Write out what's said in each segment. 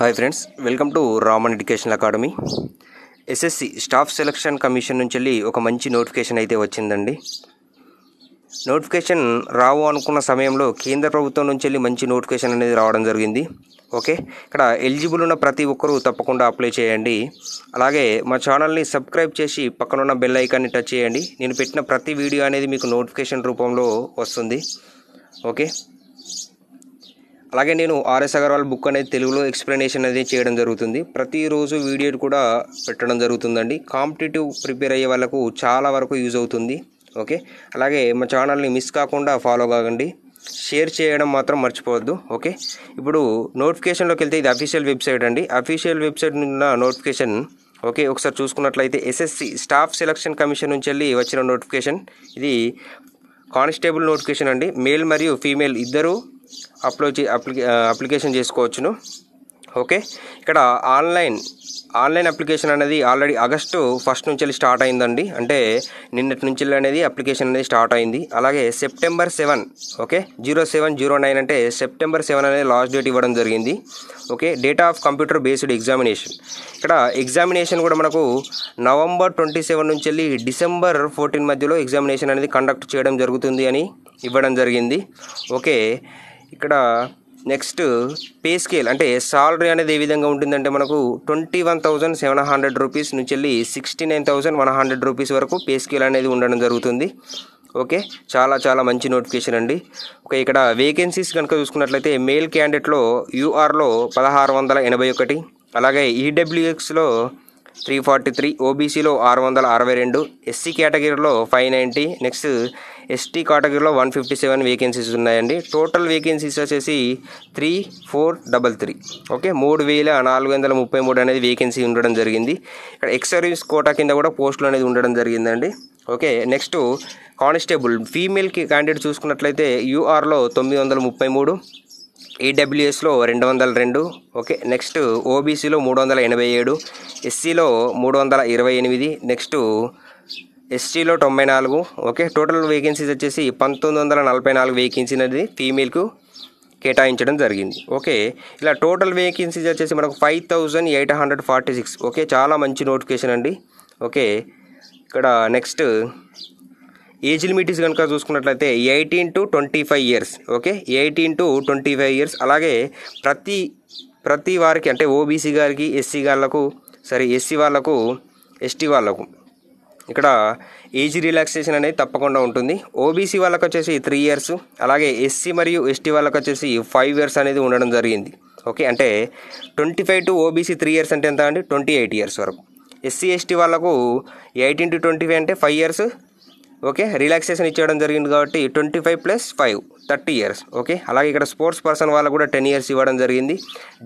hi friends welcome to Raman education academy SSC staff selection commission నుంచి వెళ్ళి ఒక మంచి నోటిఫికేషన్ అయితే వచ్చిందండి నోటిఫికేషన్ రావు అనుకున్న సమయంలో కేంద్ర ప్రభుత్వం నుంచి వెళ్ళి మంచి నోటిఫికేషన్ అనేది రావడం జరిగింది ఓకే ఇక్కడ ఎలిజిబుల్ ఉన్న ప్రతి ఒక్కరూ తప్పకుండా అప్లై చేయండి అలాగే మా ఛానల్ని సబ్స్క్రైబ్ చేసి పక్కనున్న బెల్ ఐకాన్ని టచ్ చేయండి నేను పెట్టిన ప్రతి వీడియో అనేది మీకు నోటిఫికేషన్ రూపంలో వస్తుంది ఓకే అలాగే నేను ఆర్ఎస్ అగర్వాల్ బుక్ అనేది తెలుగులో ఎక్స్ప్లెనేషన్ అనేది చేయడం జరుగుతుంది ప్రతిరోజు వీడియో కూడా పెట్టడం జరుగుతుందండి కాంపిటేటివ్ ప్రిపేర్ అయ్యే వాళ్ళకు చాలా వరకు యూజ్ అవుతుంది ఓకే అలాగే మా ఛానల్ని మిస్ కాకుండా ఫాలో కాకండి షేర్ చేయడం మాత్రం మర్చిపోవద్దు ఓకే ఇప్పుడు నోటిఫికేషన్లోకి వెళ్తే ఇది అఫీషియల్ వెబ్సైట్ అండి అఫీషియల్ వెబ్సైట్ ఉన్న నోటిఫికేషన్ ఓకే ఒకసారి చూసుకున్నట్లయితే ఎస్ఎస్సి స్టాఫ్ సెలక్షన్ కమిషన్ నుంచి వెళ్ళి వచ్చిన నోటిఫికేషన్ ఇది కానిస్టేబుల్ నోటిఫికేషన్ అండి మేల్ మరియు ఫీమేల్ ఇద్దరు అప్లోడ్ అప్లికే అప్లికేషన్ చేసుకోవచ్చును ఓకే ఇక్కడ ఆన్లైన్ ఆన్లైన్ అప్లికేషన్ అనేది ఆల్రెడీ ఆగస్టు ఫస్ట్ నుంచి వెళ్ళి స్టార్ట్ అయిందండి అంటే నిన్నటి నుంచి అనేది అప్లికేషన్ అనేది స్టార్ట్ అయింది అలాగే September seven okay zero seven zero nine అంటే సెప్టెంబర్ సెవెన్ అనేది లాస్ట్ డేట్ ఇవ్వడం జరిగింది okay date of computer based examination ఇక్కడ ఎగ్జామినేషన్ కూడా మనకు నవంబర్ ట్వంటీ సెవెన్ నుంచి వెళ్ళి డిసెంబర్ ఫోర్టీన్ మధ్యలో ఎగ్జామినేషన్ అనేది కండక్ట్ చేయడం జరుగుతుంది అని ఇవ్వడం జరిగింది ఓకే ఇక్కడ నెక్స్ట్ పే స్కేల్ అంటే సాలరీ అనేది ఏ విధంగా ఉంటుందంటే మనకు twenty one thousand seven hundred rupees నుంచి వెళ్ళి sixty nine thousand one hundred rupees వరకు పే స్కేల్ అనేది ఉండడం జరుగుతుంది ఓకే చాలా చాలా మంచి నోటిఫికేషన్ అండి ఓకే ఇక్కడ వేకెన్సీస్ కనుక చూసుకున్నట్లయితే మేల్ క్యాండిడేట్లో యూఆర్లో పదహారు వందల ఎనభై ఒకటి అలాగే ఈడబ్ల్యూఎక్స్లో e త్రీ ఫార్టీ త్రీ ఓబీసీలో ఆరు వందల అరవై రెండు ఎస్సీ కేటగిరీలో ఫైవ్ నైంటీ నెక్స్ట్ ఎస్టీ కేటగిరీలో వన్ ఫిఫ్టీ సెవెన్ వేకెన్సీస్ ఉన్నాయండి టోటల్ వేకెన్సీస్ వచ్చేసి three four double three okay మూడు వేల నాలుగు వందల ముప్పై మూడు అనేది వేకెన్సీ ఉండడం జరిగింది ఇక్కడ ఎక్స్ సర్వీస్ కోటా కింద కూడా పోస్టులు అనేది ఉండడం జరిగిందండి okay next constable female candidate చూసుకున్నట్లయితే యూఆర్లో తొమ్మిది వందల ముప్పై మూడు ఈడబ్ల్యూఎస్లో రెండు వందల రెండు ఓకే నెక్స్ట్ ఓబీసీలో మూడు వందల ఎనభై ఏడు ఎస్సీలో మూడు వందల ఇరవై ఎనిమిది నెక్స్ట్ ఎస్టీలో తొంభై నాలుగు ఓకే టోటల్ వేకెన్సీస్ వచ్చేసి పంతొమ్మిది వందల నలభై నాలుగు వేకెన్సీ అనేది ఫీమేల్కు కేటాయించడం జరిగింది ఓకే ఇలా టోటల్ వేకెన్సీస్ వచ్చేసి మనకు five thousand eight hundred forty six okay చాలా మంచి నోటిఫికేషన్ అండి ఓకే ఇక్కడ నెక్స్ట్ ఏజ్ లిమిటీస్ కనుక చూసుకున్నట్లయితే eighteen to twenty five years okay eighteen to twenty five years అలాగే ప్రతి ప్రతి వారికి అంటే ఓబీసీ గారికి ఎస్సీ గారులకు సారీ ఎస్సీ వాళ్ళకు ఎస్టీ వాళ్ళకు ఇక్కడ ఏజ్ రిలాక్సేషన్ అనేది తప్పకుండా ఉంటుంది ఓబీసీ వాళ్ళకు వచ్చేసి త్రీ ఇయర్స్ అలాగే ఎస్సీ మరియు ఎస్టీ వాళ్ళకు వచ్చేసి ఫైవ్ ఇయర్స్ అనేది ఉండడం జరిగింది ఓకే అంటే twenty five to OBC three years అంటే ఎంత అండి ట్వంటీ ఎయిట్ ఇయర్స్ వరకు ఎస్సీ ఎస్టీ వాళ్ళకు ఎయిటీన్ టు ట్వంటీ ఫైవ్ అంటే ఫైవ్ ఇయర్స్ ఓకే రిలాక్సేషన్ ఇచ్చేయడం జరిగింది కాబట్టి twenty five plus five thirty years okay అలాగే ఇక్కడ స్పోర్ట్స్ పర్సన్ వాళ్ళకు కూడా టెన్ ఇయర్స్ ఇవ్వడం జరిగింది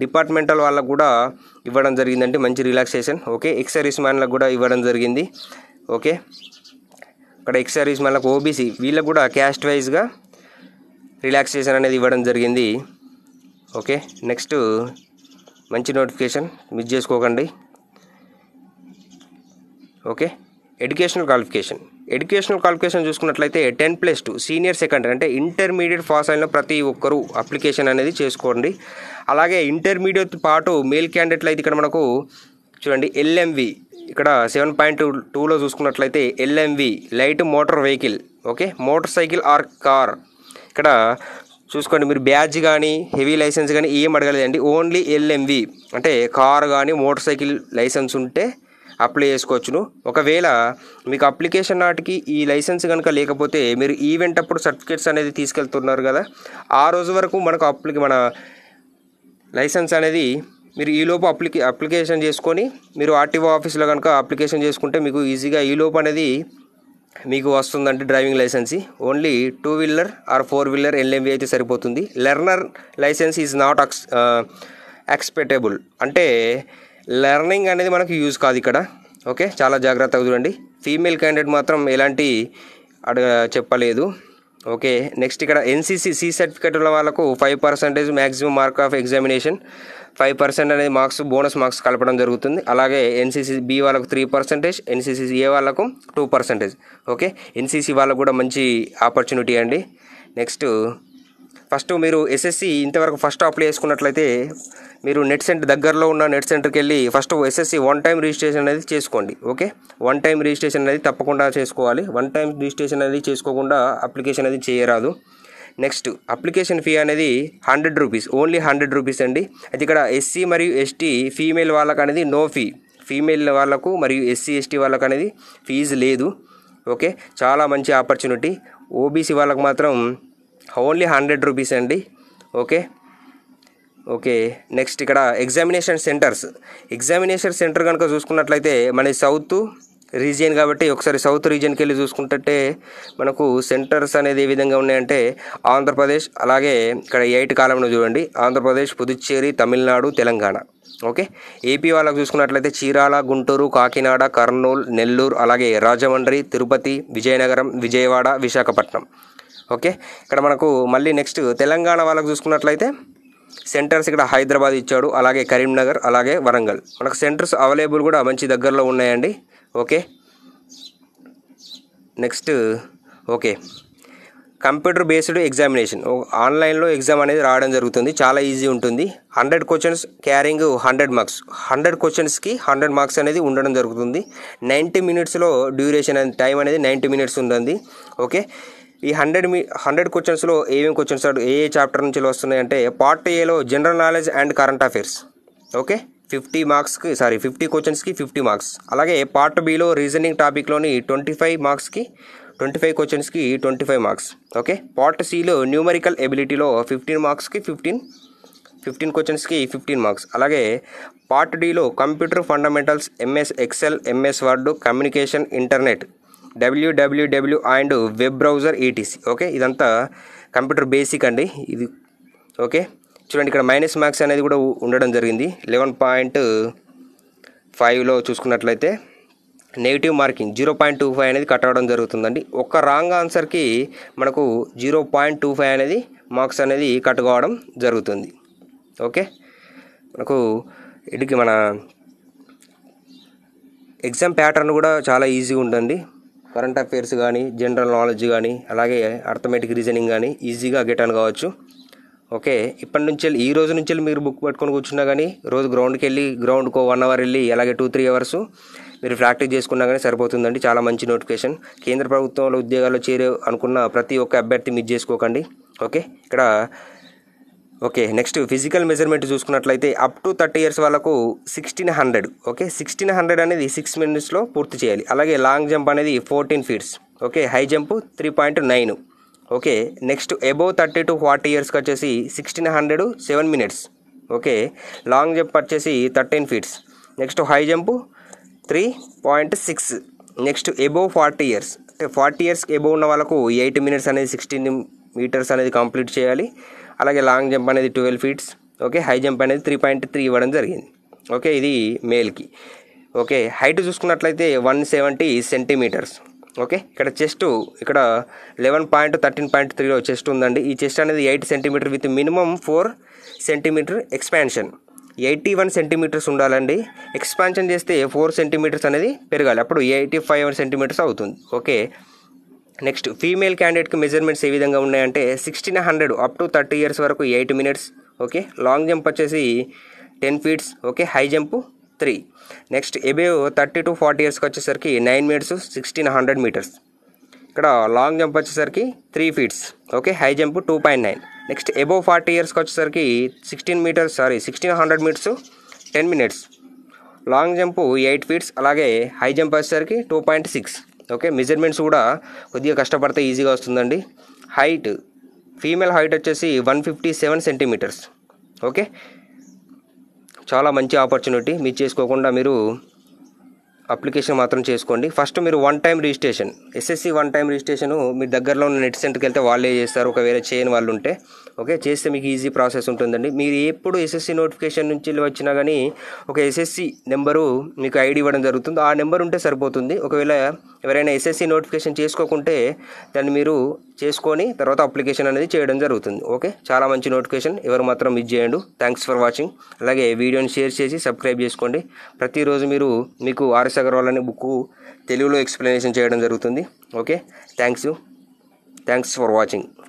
డిపార్ట్మెంటల్ వాళ్ళకు కూడా ఇవ్వడం జరిగిందంటే మంచి రిలాక్సేషన్ ఓకే ఎక్స్ సర్వీస్ మ్యాన్లకు కూడా ఇవ్వడం జరిగింది ఓకే ఇక్కడ ఎక్స్ సర్వీస్ మ్యాన్లకు ఓబీసీ వీళ్ళకు కూడా క్యాస్ట్ వైజ్గా రిలాక్సేషన్ అనేది ఇవ్వడం జరిగింది ఓకే నెక్స్ట్ మంచి నోటిఫికేషన్ మిస్ చేసుకోకండి okay educational qualification educational qualification చూసుకున్నట్లయితే ten plus two senior secondary అంటే ఇంటర్మీడియట్ పాస్ అయిన ప్రతి ఒక్కరూ అప్లికేషన్ అనేది చేసుకోండి అలాగే ఇంటర్మీడియట్ పాటు మేల్ క్యాండిడేట్లు అయితే ఇక్కడ మనకు చూడండి ఎల్ఎంవి ఇక్కడ సెవెన్ పాయింట్ టూలో చూసుకున్నట్లయితే LMV light motor vehicle okay motorcycle or car ఇక్కడ చూసుకోండి మీరు బ్యాడ్జ్ కానీ హెవీ లైసెన్స్ కానీ ఏం అడగలేదండి ఓన్లీ ఎల్ఎంవి అంటే కార్ కానీ మోటార్ సైకిల్ లైసెన్స్ ఉంటే అప్లై చేసుకోవచ్చును ఒకవేళ మీకు అప్లికేషన్ నాటికి ఈ లైసెన్స్ కనుక లేకపోతే మీరు ఈవెంట్ అప్పుడు సర్టిఫికేట్స్ అనేది తీసుకెళ్తున్నారు కదా ఆ రోజు వరకు మనకు అప్లి మన లైసెన్స్ అనేది మీరు ఈలోపు అప్లికే అప్లికేషన్ చేసుకొని మీరు ఆర్టీఓ ఆఫీస్లో కనుక అప్లికేషన్ చేసుకుంటే మీకు ఈజీగా ఈలోపు అనేది మీకు వస్తుందంటే driving license only two wheeler or four wheeler LMV అయితే సరిపోతుంది లెర్నర్ లైసెన్స్ ఈజ్ నాట్ అక్స్ ఎక్స్పెక్టబుల్ అంటే లెర్నింగ్ అనేది మనకు యూజ్ కాదు ఇక్కడ ఓకే చాలా జాగ్రత్తగా చూడండి ఫీమేల్ క్యాండిడేట్ మాత్రం ఎలాంటి అడగ చెప్పలేదు ఓకే నెక్స్ట్ ఇక్కడ ఎన్సీసీ సి సర్టిఫికేట్ ఉన్న వాళ్ళకు five percentage maximum mark of examination five percent అనేది మార్క్స్ బోనస్ మార్క్స్ కలపడం జరుగుతుంది అలాగే ఎన్సీసీ బి వాళ్ళకు త్రీ పర్సెంటేజ్ ఎన్సీసీ ఏ వాళ్ళకు టూ పర్సెంటేజ్ ఓకే ఎన్సీసీ వాళ్ళకు కూడా మంచి ఆపర్చునిటీ అండి నెక్స్ట్ ఫస్ట్ మీరు ఎస్ఎస్సి ఇంతవరకు ఫస్ట్ అప్లై చేసుకున్నట్లయితే మీరు నెట్ సెంటర్ దగ్గరలో ఉన్న నెట్ సెంటర్కి వెళ్ళి first SSC one time registration అనేది చేసుకోండి ఓకే వన్ టైం రిజిస్ట్రేషన్ అనేది తప్పకుండా చేసుకోవాలి వన్ టైం రిజిస్ట్రేషన్ అనేది చేసుకోకుండా అప్లికేషన్ అనేది చేయరాదు నెక్స్ట్ అప్లికేషన్ ఫీ అనేది hundred rupees only hundred rupees అండి అయితే ఇక్కడ ఎస్సీ మరియు ఎస్టీ ఫీమేల్ వాళ్ళకు అనేది నో ఫీ ఫీమేల్ వాళ్ళకు మరియు ఎస్సీ ఎస్టీ వాళ్ళకు అనేది ఫీజు లేదు ఓకే చాలా మంచి ఆపర్చునిటీ ఓబీసీ వాళ్ళకు మాత్రం ఓన్లీ హండ్రెడ్ రూపీస్ అండి ఓకే ఓకే నెక్స్ట్ ఇక్కడ ఎగ్జామినేషన్ సెంటర్స్ ఎగ్జామినేషన్ సెంటర్ కనుక చూసుకున్నట్లయితే మన సౌత్ రీజియన్ కాబట్టి ఒకసారి సౌత్ రీజియన్కి వెళ్ళి చూసుకుంటే మనకు సెంటర్స్ అనేది ఏ విధంగా ఉన్నాయంటే ఆంధ్రప్రదేశ్ అలాగే ఇక్కడ ఎయిట్ కాలంలో చూడండి ఆంధ్రప్రదేశ్ పుదుచ్చేరి తమిళనాడు తెలంగాణ ఓకే ఏపీ వాళ్ళకు చూసుకున్నట్లయితే చీరాల గుంటూరు కాకినాడ కర్నూలు నెల్లూరు అలాగే రాజమండ్రి తిరుపతి విజయనగరం విజయవాడ విశాఖపట్నం ఓకే ఇక్కడ మనకు మళ్ళీ నెక్స్ట్ తెలంగాణ వాళ్ళకు చూసుకున్నట్లయితే సెంటర్స్ ఇక్కడ హైదరాబాద్ ఇచ్చాడు అలాగే కరీంనగర్ అలాగే వరంగల్ మనకు సెంటర్స్ అవైలబుల్ కూడా మంచి దగ్గరలో ఉన్నాయండి okay next okay computer based examination ఆన్లైన్లో ఎగ్జామ్ అనేది రావడం జరుగుతుంది చాలా ఈజీ ఉంటుంది hundred questions carrying hundred marks hundred క్వశ్చన్స్కి హండ్రెడ్ మార్క్స్ అనేది ఉండడం జరుగుతుంది నైంటీ మినిట్స్లో డ్యూరేషన్ టైం అనేది నైంటీ మినిట్స్ ఉంటుంది ఓకే ఈ హండ్రెడ్ మీ హండ్రెడ్ క్వశ్చన్స్లో ఏమేమి క్వశ్చన్స్ ఏ ఏ చాప్టర్ నుంచి వస్తున్నాయి అంటే పార్ట్ ఏలో general knowledge and current affairs okay fifty మార్క్స్కి సారీ ఫిఫ్టీ క్వశ్చన్స్కి ఫిఫ్టీ మార్క్స్ అలాగే పార్ట్ బీలో రీజనింగ్ టాపిక్లోని ట్వంటీ ఫైవ్ మార్క్స్కి ట్వంటీ ఫైవ్ క్వశ్చన్స్కి twenty five marks okay part సిలో న్యూమరికల్ ఎబిలిటీలో ఫిఫ్టీన్ మార్క్స్కి ఫిఫ్టీన్ ఫిఫ్టీన్ క్వశ్చన్స్కి ఫిఫ్టీన్ మార్క్స్ అలాగే పార్ట్ డీలో computer fundamentals MS Excel MS Word communication internet WWW and web browser etc e okay ఇదంతా computer basic అండి ఇది ఓకే చూడండి ఇక్కడ మైనస్ మార్క్స్ అనేది కూడా ఉండడం జరిగింది లెవెన్ పాయింట్ ఫైవ్లో చూసుకున్నట్లయితే negative marking zero point two five అనేది కట్ అవడం జరుగుతుందండి ఒక్క రాంగ్ ఆన్సర్కి మనకు జీరో పాయింట్ టూ ఫైవ్ అనేది మార్క్స్ అనేది కట్ కావడం జరుగుతుంది ఓకే మనకు ఇటుకి మన ఎగ్జామ్ ప్యాటర్న్ కూడా చాలా ఈజీగా ఉంటుంది కరెంట్ అఫైర్స్ కానీ జనరల్ నాలెడ్జ్ కానీ అలాగే అర్థమెటిక్ రీజనింగ్ కానీ ఈజీగా గెట్ అని కావచ్చు ఓకే ఇప్పటి నుంచి ఈ రోజు నుంచి మీరు బుక్ పట్టుకొని కూర్చున్నా కానీ రోజు గ్రౌండ్కి వెళ్ళి గ్రౌండ్కు వన్ అవర్ వెళ్ళి అలాగే టూ త్రీ అవర్స్ మీరు ప్రాక్టీస్ చేసుకున్నా కానీ సరిపోతుందండి చాలా మంచి నోటిఫికేషన్ కేంద్ర ప్రభుత్వంలో ఉద్యోగాల్లో చేరే అనుకున్న ప్రతి ఒక్క అభ్యర్థి మిస్ చేసుకోకండి ఓకే ఇక్కడ ఓకే నెక్స్ట్ ఫిజికల్ మెజర్మెంట్ చూసుకున్నట్లయితే అప్ టు థర్టీ ఇయర్స్ వాళ్ళకు sixteen hundred okay sixteen hundred అనేది సిక్స్ మినిట్స్లో పూర్తి చేయాలి అలాగే లాంగ్ జంప్ అనేది fourteen feets okay high jump three point nine okay next above thirty to forty ఇయర్స్కి వచ్చేసి sixteen hundred seven minutes okay long jump వచ్చేసి thirteen feets next high jump three point six next above forty years అంటే forty years above ఉన్న వాళ్ళకు eight minutes అనేది sixteen metres అనేది complete చేయాలి అలాగే లాంగ్ జంప్ అనేది twelve feets okay high jump అనేది త్రీ పాయింట్ త్రీ ఇవ్వడం జరిగింది ఓకే ఇది మేల్కి ఓకే హైట్ చూసుకున్నట్లయితే వన్ సెవెంటీ సెంటీమీటర్స్ ఓకే ఇక్కడ చెస్ట్ ఇక్కడ లెవెన్ పాయింట్ థర్టీన్ పాయింట్ త్రీలో చెస్ట్ ఉందండి ఈ చెస్ట్ అనేది eight centimetre with minimum four centimetre expansion eighty one centimetres ఉండాలండి ఎక్స్పాన్షన్ చేస్తే ఫోర్ సెంటీమీటర్స్ అనేది పెరగాలి అప్పుడు ఎయిటీ ఫైవ్ సెంటీమీటర్స్ అవుతుంది ఓకే నెక్స్ట్ ఫీమేల్ క్యాండిడేట్కి మెజర్మెంట్స్ ఏ విధంగా ఉన్నాయంటే sixteen hundred up to thirty years వరకు eight minutes okay long jump వచ్చేసి ten feets okay high jump three next above thirty to forty ఇయర్స్కి వచ్చేసరికి nine minutes sixteen hundred metres ఇక్కడ long jump వచ్చేసరికి three feets okay high jump two point nine next above forty ఇయర్స్కి వచ్చేసరికి sixteen metres sorry sixteen hundred metres ten minutes long jump eight feets అలాగే high jump వచ్చేసరికి two point six okay measurements కూడా కొద్దిగా కష్టపడితే ఈజీగా వస్తుందండి హైట్ ఫీమేల్ హైట్ వచ్చేసి one fifty seven centimetres okay చాలా మంచి ఆపర్చునిటీ మీరు చేసుకోకుండా మీరు అప్లికేషన్ మాత్రం చేసుకోండి ఫస్ట్ మీరు one time registration SSC one time registration మీ దగ్గరలో ఉన్న నెట్ సెంటర్కి వెళ్తే వాళ్ళే చేస్తారు ఒకవేళ చేయని వాళ్ళు ఉంటే ఓకే చేస్తే మీకు ఈజీ ప్రాసెస్ ఉంటుందండి మీరు ఎప్పుడు ఎస్ఎస్సి నోటిఫికేషన్ నుంచి వచ్చినా కానీ ఒక ఎస్ఎస్సి నెంబరు మీకు ఐడి ఇవ్వడం జరుగుతుంది ఆ నెంబర్ ఉంటే సరిపోతుంది ఒకవేళ ఎవరైనా ఎస్ఎస్సి నోటిఫికేషన్ చేసుకోకుంటే దాన్ని మీరు చేసుకొని తర్వాత అప్లికేషన్ అనేది చేయడం జరుగుతుంది ఓకే చాలా మంచి నోటిఫికేషన్ ఎవరు మాత్రం మిస్ చేయండు థ్యాంక్స్ ఫర్ వాచింగ్ అలాగే వీడియోని షేర్ చేసి సబ్స్క్రైబ్ చేసుకోండి ప్రతిరోజు మీరు మీకు ఆర్ఎస్ అగర్వాల్ అనే బుక్ తెలుగులో ఎక్స్ప్లెనేషన్ చేయడం జరుగుతుంది okay thanks thanks for watching